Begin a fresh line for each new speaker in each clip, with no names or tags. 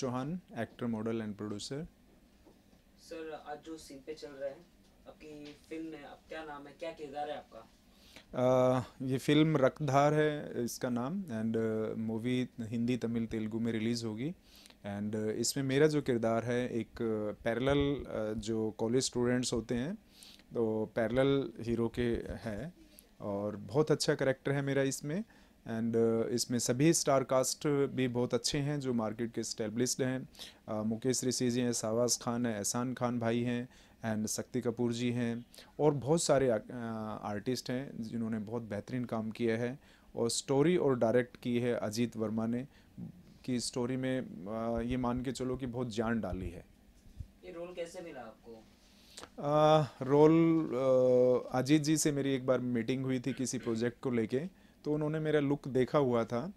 Chauhan actor model and producer
sir आज जो scene पे चल रहा है आपकी फिल्म है क्या नाम है क्या किरदार है आपका
आ, ये फिल्म रकधार है इसका नाम एंड मूवी हिंदी तमिल तेलुगु में रिलीज़ होगी एंड इसमें मेरा जो किरदार है एक पैरेलल जो कॉलेज स्टूडेंट्स होते हैं तो पैरेलल हीरो के है और बहुत अच्छा करेक्टर है मेरा इसमें एंड uh, इसमें सभी स्टार कास्ट भी बहुत अच्छे हैं जो मार्केट के स्टेब्लिस्ड हैं uh, मुकेश ऋषि जी हैं शाहबाज खान हैं एहसान खान भाई हैं एंड शक्ति कपूर जी हैं और बहुत सारे आ, uh, आर्टिस्ट हैं जिन्होंने बहुत बेहतरीन काम किया है और स्टोरी और डायरेक्ट की है अजीत वर्मा ने की स्टोरी में आ, ये मान के चलो कि बहुत जान डाली है
ये रोल कैसे मिला आपको
आ, रोल अजीत जी से मेरी एक बार मीटिंग हुई थी किसी प्रोजेक्ट को लेके तो उन्होंने मेरा लुक देखा हुआ था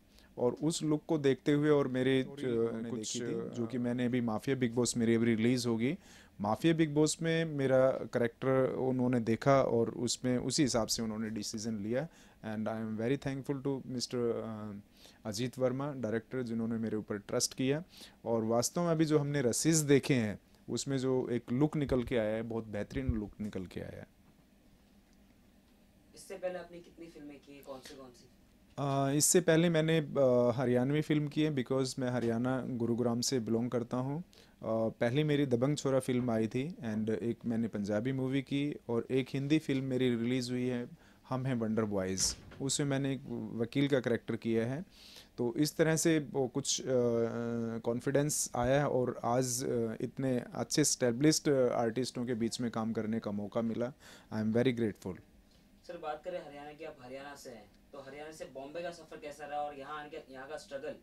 और उस लुक को देखते हुए और मेरे कुछ जो कि हाँ। मैंने अभी माफिया बिग बॉस मेरी अभी रिलीज़ होगी माफिया बिग बॉस में मेरा करेक्टर उन्होंने देखा और उसमें उसी हिसाब से उन्होंने डिसीजन लिया and I am very thankful to mister Ajit Verma director जिन्होंने मेरे ऊपर ट्रस्ट किया और वास्तव में अभी जो हमने रसीज देखे हैं उसमें जो एक लुक निकल के आया है बहुत बेहतरीन लुक निकल के आया है
इससे पहले आपने कितनी फिल्में की कौन सी कौन सी
इससे पहले मैंने हरियाणवी फ़िल्म की है बिकॉज़ मैं हरियाणा गुरुग्राम से बिलोंग करता हूँ पहले पहली मेरी दबंग छोरा फिल्म आई थी एंड एक मैंने पंजाबी मूवी की और एक हिंदी फिल्म मेरी रिलीज़ हुई है हम हैं वंडर बॉयज़ उसमें मैंने एक वकील का करेक्टर किया है तो इस तरह से वो कुछ कॉन्फिडेंस आया है और आज इतने अच्छे स्टेब्लिश्ड आर्टिस्टों के बीच में काम करने का मौका मिला I am very grateful
sir बात करें हरियाणा की आप हरियाणा से हैं तो हरियाणा से बॉम्बे का सफ़र कैसा रहा और यहाँ आने यहाँ का स्ट्रगल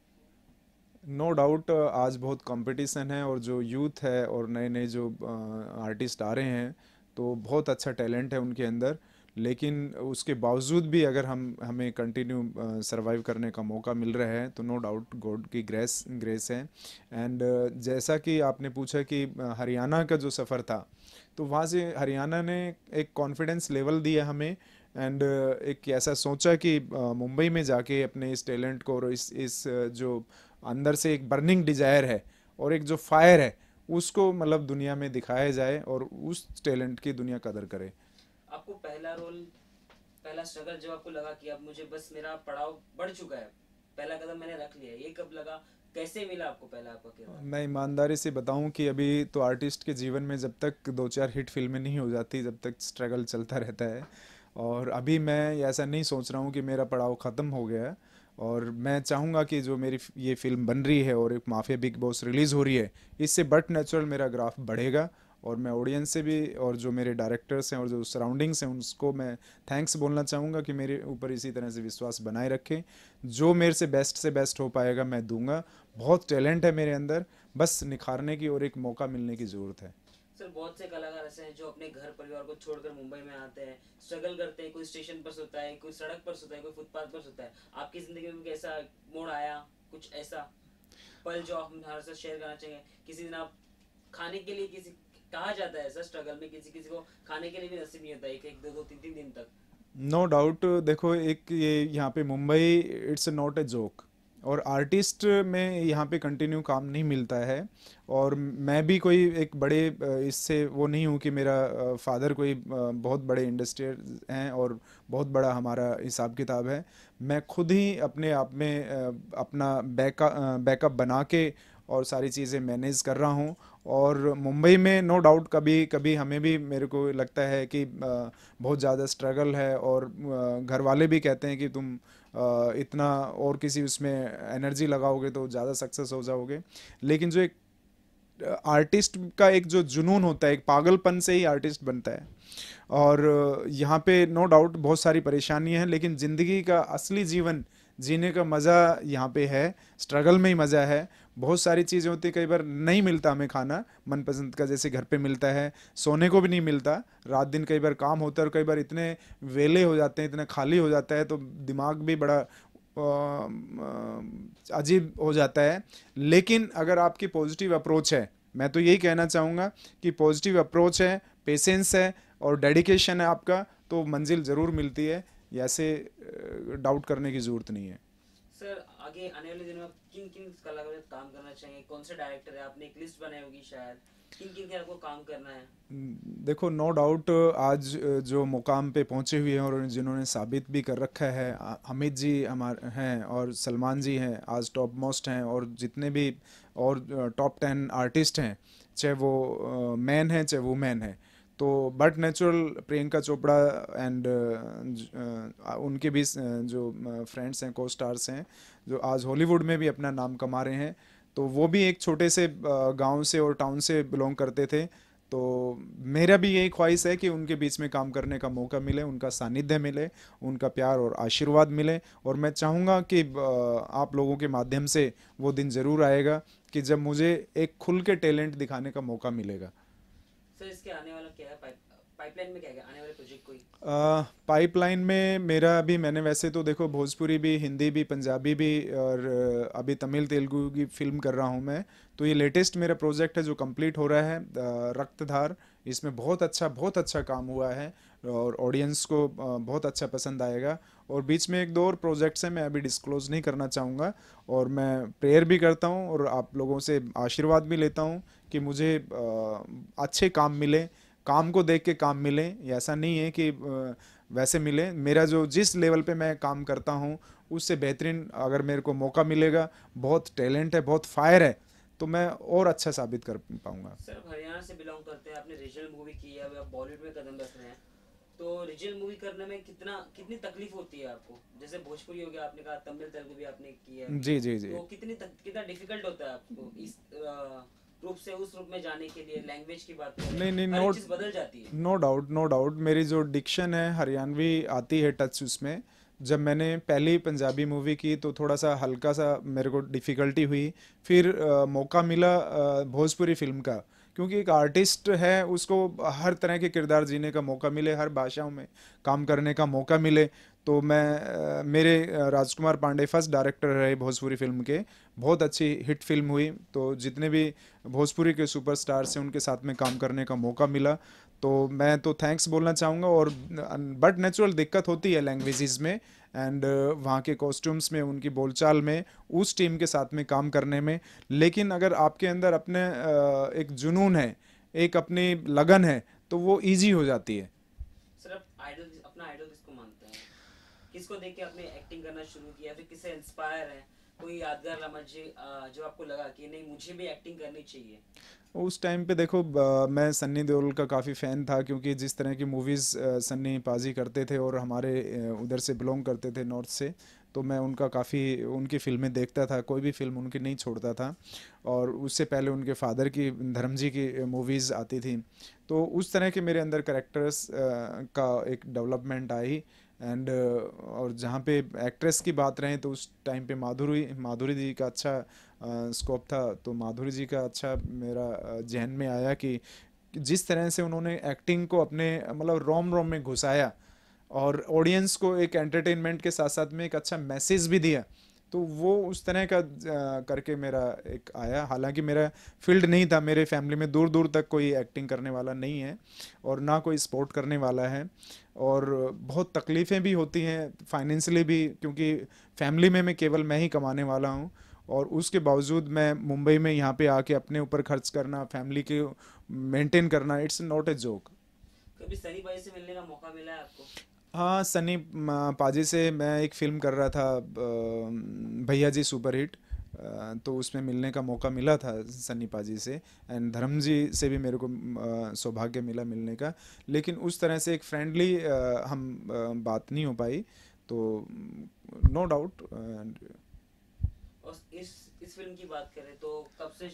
नो no डाउट आज बहुत कंपटीशन है और जो यूथ है और नए नए जो आर्टिस्ट आ रहे हैं तो बहुत अच्छा टैलेंट है उनके अंदर लेकिन उसके बावजूद भी अगर हम हमें कंटिन्यू सरवाइव करने का मौका मिल रहा है तो नो डाउट गॉड की ग्रेस ग्रेस है एंड जैसा कि आपने पूछा कि हरियाणा का जो सफ़र था तो वहाँ से हरियाणा ने एक कॉन्फिडेंस लेवल दिया हमें एंड एक ऐसा सोचा कि मुंबई में जाके अपने इस टैलेंट को और इस इस जो अंदर से एक बर्निंग डिज़ायर है और एक जो फायर है उसको मतलब दुनिया में दिखाया जाए और उस टैलेंट की दुनिया कदर करे
आपको पहला रोल पहला स्ट्रगल जब आपको लगा कि अब मुझे बस मेरा पड़ाव बढ़ चुका है पहला कदम मैंने रख लिया ये कब लगा कैसे मिला आपको पहला आपका किरदार
मैं ईमानदारी से बताऊं कि अभी तो आर्टिस्ट के जीवन में जब तक दो चार हिट फिल्में नहीं हो जाती जब तक स्ट्रगल चलता रहता है और अभी मैं ऐसा नहीं सोच रहा हूँ कि मेरा पड़ाव ख़त्म हो गया है और मैं चाहूँगा कि जो मेरी ये फिल्म बन रही है और एक माफिया बिग बॉस रिलीज़ हो रही है इससे बट नेचुरल मेरा ग्राफ बढ़ेगा और मैं ऑडियंस से भी और जो मेरे डायरेक्टर्स हैं और जो सराउंडिंग्स हैं उनको मैं थैंक्स बोलना चाहूँगा कि मेरे ऊपर इसी तरह से विश्वास बनाए रखें जो मेरे से बेस्ट से बेस्ट हो पाएगा मैं दूंगा बहुत टैलेंट है मेरे अंदर बस निखारने की और एक मौका मिलने की ज़रूरत है
सर बहुत से कलाकार ऐसे हैं जो अपने घर परिवार को छोड़कर मुंबई में आते हैं स्ट्रगल करते हैं कोई स्टेशन पर सोता है कोई सड़क पर सोता है कोई फुटपाथ पर सोता है आपकी ज़िंदगी में कैसा मोड़ आया कुछ ऐसा पल जो आप हमारे साथ शेयर करना चाहेंगे किसी दिन आप खाने के लिए किसी कहा जाता है ऐसा स्ट्रगल में किसी किसी को खाने के लिए भी नसीब नहीं होता एक एक दो दो तीन तीन दिन तक
नो no डाउट देखो एक ये यहाँ पे Mumbai it's not a joke और आर्टिस्ट में यहाँ पे कंटिन्यू काम नहीं मिलता है और मैं भी कोई एक बड़े इससे वो नहीं हूँ कि मेरा फादर कोई बहुत बड़े इंडस्ट्री हैं और बहुत बड़ा हमारा हिसाब किताब है मैं खुद ही अपने आप में अपना बैकअप बैकअप बना के और सारी चीज़ें मैनेज कर रहा हूँ और मुंबई में नो no डाउट कभी कभी हमें भी मेरे को लगता है कि बहुत ज़्यादा स्ट्रगल है और घर वाले भी कहते हैं कि तुम इतना और किसी उसमें एनर्जी लगाओगे तो ज़्यादा सक्सेस हो जाओगे लेकिन जो एक आर्टिस्ट का एक जो जुनून होता है एक पागलपन से ही आर्टिस्ट बनता है और यहाँ पे नो no डाउट बहुत सारी परेशानियाँ हैं लेकिन ज़िंदगी का असली जीवन जीने का मज़ा यहाँ पे है स्ट्रगल में ही मज़ा है बहुत सारी चीज़ें होती कई बार नहीं मिलता हमें खाना मनपसंद का जैसे घर पे मिलता है सोने को भी नहीं मिलता रात दिन कई बार काम होता है और कई बार इतने वेले हो जाते हैं इतना खाली हो जाता है तो दिमाग भी बड़ा अजीब हो जाता है लेकिन अगर आपकी पॉजिटिव अप्रोच है मैं तो यही कहना चाहूँगा कि पॉजिटिव अप्रोच है पेशेंस है और डेडिकेशन है आपका तो मंजिल ज़रूर मिलती है ऐसे डाउट करने की ज़रूरत नहीं है
सर आगे आने वाले दिनों में किन किन कलाकारों के काम करना चाहेंगे कौन से डायरेक्टर है आपने एक लिस्ट बनाई होगी शायद किन किन आपको काम करना है
हम्म, देखो नो no डाउट आज जो मुकाम पे पहुंचे हुए हैं और जिन्होंने साबित भी कर रखा है अमित जी हमारे हैं और सलमान जी हैं आज टॉप मोस्ट हैं और जितने भी और टॉप टेन आर्टिस्ट हैं चाहे वो मैन हैं चाहे वो मैन हैं तो but natural Priyanka Chopra and उनके भी जो फ्रेंड्स हैं को स्टार्स हैं जो आज हॉलीवुड में भी अपना नाम कमा रहे हैं तो वो भी एक छोटे से गांव से और टाउन से बिलोंग करते थे तो मेरा भी यही ख्वाहिश है कि उनके बीच में काम करने का मौका मिले उनका सानिध्य मिले उनका प्यार और आशीर्वाद मिले और मैं चाहूँगा कि आप लोगों के माध्यम से वो दिन ज़रूर आएगा कि जब मुझे एक खुल के टैलेंट दिखाने का मौका मिलेगा
सर इसके आने वाला क्या है
पाइपलाइन में मेरा अभी मैंने वैसे तो देखो भोजपुरी भी हिंदी भी पंजाबी भी और अभी तमिल तेलुगु की फिल्म कर रहा हूँ मैं तो ये लेटेस्ट मेरा प्रोजेक्ट है जो कंप्लीट हो रहा है रक्तधार इसमें बहुत अच्छा बहुत अच्छा काम हुआ है और ऑडियंस को बहुत अच्छा पसंद आएगा और बीच में एक दो और प्रोजेक्ट्स हैं मैं अभी डिस्क्लोज नहीं करना चाहूँगा और मैं प्रेयर भी करता हूँ और आप लोगों से आशीर्वाद भी लेता हूँ कि मुझे अच्छे काम मिले काम को देख के काम मिले ऐसा नहीं है कि वैसे मिले मेरा जो जिस लेवल पे मैं काम करता हूँ उससे बेहतरीन अगर मेरे को मौका मिलेगा बहुत टैलेंट है बहुत फायर है तो मैं और अच्छा साबित कर पाऊंगा
सर हरियाणा से बिलोंग करते हैं आपने रीजनल मूवी की है आप बॉलीवुड में कदम रख रहे हैं तो रीजनल मूवी करने में कितना कितनी तकलीफ होती है आपको जैसे भोजपुरी हो गया आपने कहा तमिल तेलुगु भी आपने किया है जी जी जी तो कितनी तक, कितना डिफिकल्ट होता है आपको इस आ, रूप से उस रूप में जाने के लिए लैंग्वेज की बात नहीं नहीं नो बदल जाती
है नो डाउट नो डाउट मेरी जो डिक्शन है हरियाणवी आती है टच उसमें जब मैंने पहली पंजाबी मूवी की तो थोड़ा सा हल्का सा मेरे को डिफ़िकल्टी हुई फिर आ, मौका मिला भोजपुरी फिल्म का क्योंकि एक आर्टिस्ट है उसको हर तरह के किरदार जीने का मौका मिले हर भाषाओं में काम करने का मौका मिले तो मैं मेरे राजकुमार पांडे फर्स्ट डायरेक्टर रहे भोजपुरी फिल्म के बहुत अच्छी हिट फिल्म हुई तो जितने भी भोजपुरी के सुपरस्टार्स हैं उनके साथ में काम करने का मौका मिला तो मैं तो थैंक्स बोलना चाहूँगा और बट नेचुरल दिक्कत होती है लैंग्वेजेस में एंड वहाँ के कॉस्ट्यूम्स में उनकी बोलचाल में उस टीम के साथ में काम करने में लेकिन अगर आपके अंदर अपने एक जुनून है एक अपनी लगन है तो वो ईजी हो जाती है
सर आप आइडल अपना आइडल किसको मानते हैं किसको देख के आपने एक्टिंग करना शुरू किया फिर किसे इंस्पायर है कोई यादगार लम्हा जी जो आपको लगा कि नहीं मुझे भी एक्टिंग करनी चाहिए
उस टाइम पे देखो मैं सन्नी देओल का काफ़ी फ़ैन था क्योंकि जिस तरह की मूवीज़ सन्नी पाजी करते थे और हमारे उधर से बिलोंग करते थे नॉर्थ से तो मैं उनका काफ़ी उनकी फ़िल्में देखता था कोई भी फिल्म उनकी नहीं छोड़ता था और उससे पहले उनके फादर की धर्म जी की मूवीज़ आती थी तो उस तरह के मेरे अंदर करेक्टर्स का एक डेवलपमेंट आई एंड uh, और जहाँ पे एक्ट्रेस की बात रहें तो उस टाइम पे माधुरी माधुरी जी का अच्छा स्कोप uh, था तो माधुरी जी का अच्छा मेरा uh, जहन में आया कि जिस तरह से उन्होंने एक्टिंग को अपने मतलब रोम रोम में घुसाया और ऑडियंस को एक एंटरटेनमेंट के साथ साथ में एक अच्छा मैसेज भी दिया तो वो उस तरह का करके मेरा एक आया हालांकि मेरा फील्ड नहीं था मेरे फैमिली में दूर दूर तक कोई एक्टिंग करने वाला नहीं है और ना कोई सपोर्ट करने वाला है और बहुत तकलीफ़ें भी होती हैं फाइनेंशली भी क्योंकि फैमिली में मैं केवल मैं ही कमाने वाला हूँ और उसके बावजूद मैं मुंबई में यहाँ पे आके अपने ऊपर खर्च करना फैमिली के मेंटेन करना इट्स नॉट ए जोक
कभी सनी भाई से मिलने का मौका मिला है आपको
हाँ सनी पाजी से मैं एक फ़िल्म कर रहा था भैया जी सुपरहिट तो उसमें मिलने का मौका मिला था सनी पाजी से एंड धर्म जी से भी मेरे को सौभाग्य मिला मिलने का लेकिन उस तरह से एक फ्रेंडली हम बात नहीं हो पाई तो नो डाउट
इस इस फिल्म की बात करें तो कब से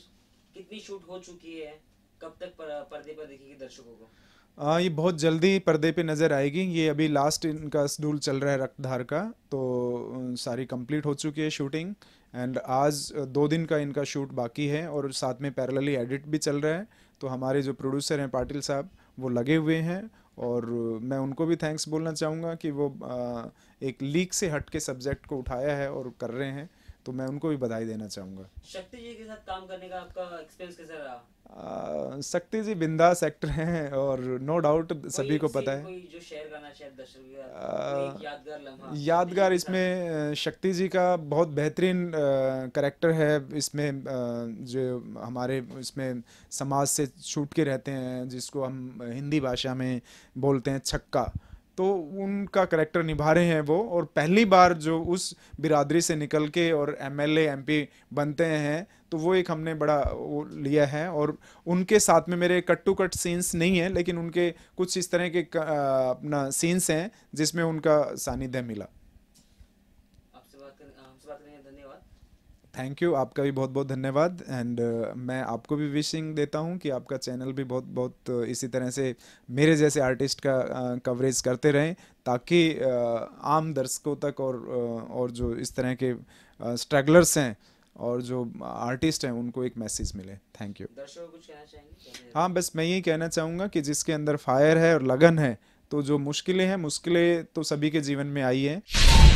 कितनी शूट हो चुकी है कब तक पर्दे पर, पर दिखेगी दर्शकों को
आ, ये बहुत जल्दी पर्दे पे नज़र आएगी ये अभी लास्ट इनका शेड्यूल चल रहा है रक्तधार का तो सारी कंप्लीट हो चुकी है शूटिंग एंड आज दो दिन का इनका शूट बाकी है और साथ में पैरेलली एडिट भी चल रहा है तो हमारे जो प्रोड्यूसर हैं पाटिल साहब वो लगे हुए हैं और मैं उनको भी थैंक्स बोलना चाहूँगा कि वो आ, एक लीक से हट के सब्जेक्ट को उठाया है और कर रहे हैं तो मैं उनको भी बधाई देना चाहूँगा
शक्ति जी के साथ काम करने का आपका एक्सपीरियंस कैसा रहा
आ, शक्ति जी बिंदा सेक्टर हैं और नो डाउट सभी को पता है कोई
जो शेयर करना शायद यादगार
यादगार इसमें शक्ति जी का बहुत बेहतरीन करैक्टर है इसमें आ, जो हमारे इसमें समाज से छूट के रहते हैं जिसको हम हिंदी भाषा में बोलते हैं छक्का तो उनका करेक्टर निभा रहे हैं वो और पहली बार जो उस बिरादरी से निकल के और एम एल बनते हैं तो वो एक हमने बड़ा वो लिया है और उनके साथ में मेरे कट टू कट सीन्स नहीं है लेकिन उनके कुछ इस तरह के अपना सीन्स हैं जिसमें उनका सानिध्य मिला थैंक यू आपका भी बहुत बहुत धन्यवाद एंड uh, मैं आपको भी विशिंग देता हूँ कि आपका चैनल भी बहुत बहुत uh, इसी तरह से मेरे जैसे आर्टिस्ट का कवरेज uh, करते रहें ताकि uh, आम दर्शकों तक और uh, और जो इस तरह के स्ट्रगलर्स uh, हैं और जो आर्टिस्ट हैं उनको एक मैसेज मिले थैंक यू हाँ बस मैं यही कहना चाहूँगा कि जिसके अंदर फायर है और लगन है तो जो मुश्किलें हैं मुश्किलें तो सभी के जीवन में आई हैं